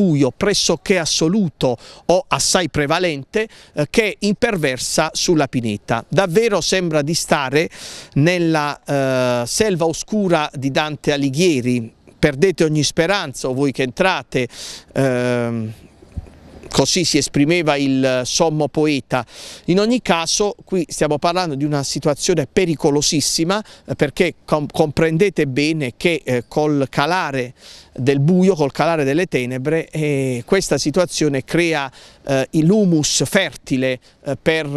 buio pressoché assoluto o assai prevalente eh, che imperversa sulla pineta. Davvero sembra di stare nella eh, selva oscura di Dante Alighieri. Perdete ogni speranza, o voi che entrate, eh, così si esprimeva il eh, sommo poeta. In ogni caso qui stiamo parlando di una situazione pericolosissima eh, perché comprendete bene che eh, col calare del buio, col calare delle tenebre, eh, questa situazione crea eh, l'humus fertile eh, per,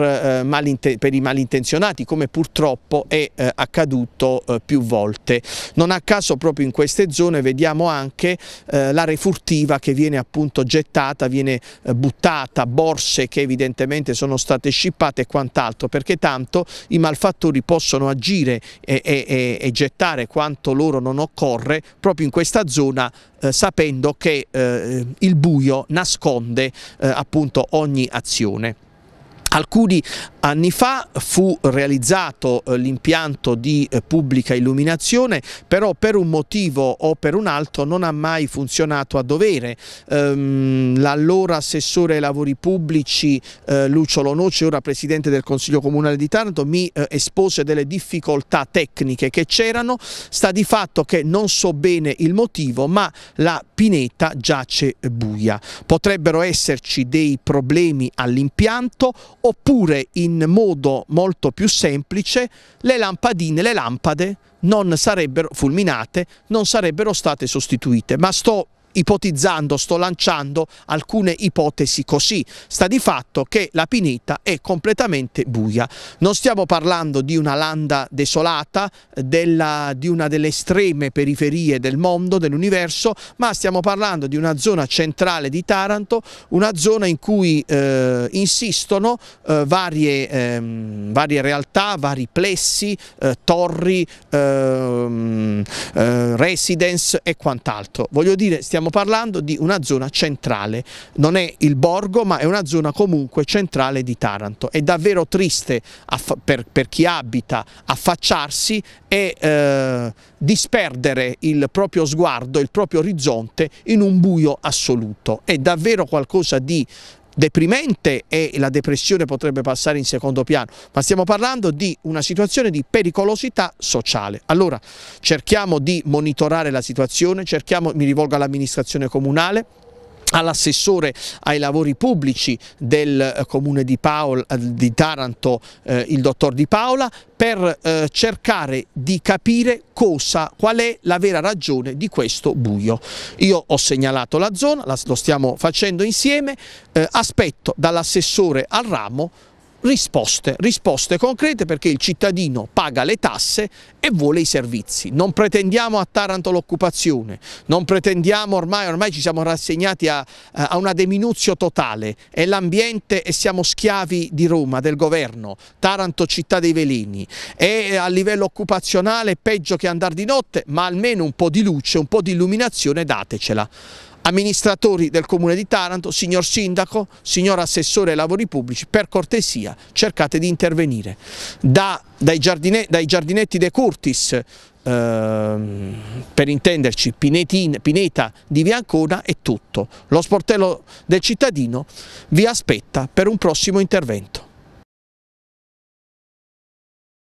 per, i malintenzionati come purtroppo è accaduto più volte. Non a caso proprio in queste zone vediamo anche l'area furtiva che viene appunto gettata, viene eh, buttata, borse che evidentemente sono state scippate e quant'altro, perché tanto i malfattori possono agire e, e, e gettare quanto loro non occorre proprio in questa zona eh, sapendo che eh, il buio nasconde eh, appunto ogni azione. Alcuni anni fa fu realizzato eh, l'impianto di eh, pubblica illuminazione, però per un motivo o per un altro non ha mai funzionato a dovere. Ehm, l'allora assessore ai lavori pubblici eh, Lucio Lonoce, ora presidente del Consiglio Comunale di Taranto, mi espose delle difficoltà tecniche che c'erano. Sta di fatto che non so bene il motivo, ma la pineta giace buia. Potrebbero esserci dei problemi all'impianto oppure in modo molto più semplice le lampadine, le lampade non sarebbero fulminate, non sarebbero state sostituite, ma sto ipotizzando, sto lanciando alcune ipotesi così. Sta di fatto che la pinita è completamente buia. Non stiamo parlando di una landa desolata, della, di una delle estreme periferie del mondo, dell'universo, ma stiamo parlando di una zona centrale di Taranto, una zona in cui eh, insistono eh, varie, ehm, varie, realtà, vari plessi, eh, torri, ehm, eh, residence e quant'altro. Voglio dire, stiamo stiamo parlando di una zona centrale, non è il borgo ma è una zona comunque centrale di Taranto. È davvero triste per, per, chi abita affacciarsi e eh, disperdere il proprio sguardo, il proprio orizzonte in un buio assoluto. È davvero qualcosa di deprimente e la depressione potrebbe passare in secondo piano, ma stiamo parlando di una situazione di pericolosità sociale. Allora cerchiamo di monitorare la situazione, cerchiamo, mi rivolgo all'amministrazione comunale, all'assessore ai lavori pubblici del eh, comune di, Paol, eh, di Taranto, eh, il dottor Di Paola, per eh, cercare di capire cosa, qual è la vera ragione di questo buio. Io ho segnalato la zona, la, lo stiamo facendo insieme, eh, aspetto dall'assessore al ramo risposte, risposte concrete perché il cittadino paga le tasse e vuole i servizi. Non pretendiamo a Taranto l'occupazione, non pretendiamo ormai, ormai ci siamo rassegnati a, a una deminuzio totale, è l'ambiente e siamo schiavi di Roma, del governo, Taranto città dei veleni è eh, a livello occupazionale peggio che andare di notte ma almeno un po' di luce, un po' di illuminazione datecela amministratori del Comune di Taranto, signor Sindaco, signor Assessore ai Lavori Pubblici, per cortesia cercate di intervenire. Da, dai, giardine, dai, giardinetti De Curtis, eh, per intenderci, Pinetin, Pineta di Viancona è tutto. Lo sportello del cittadino vi aspetta per un prossimo intervento.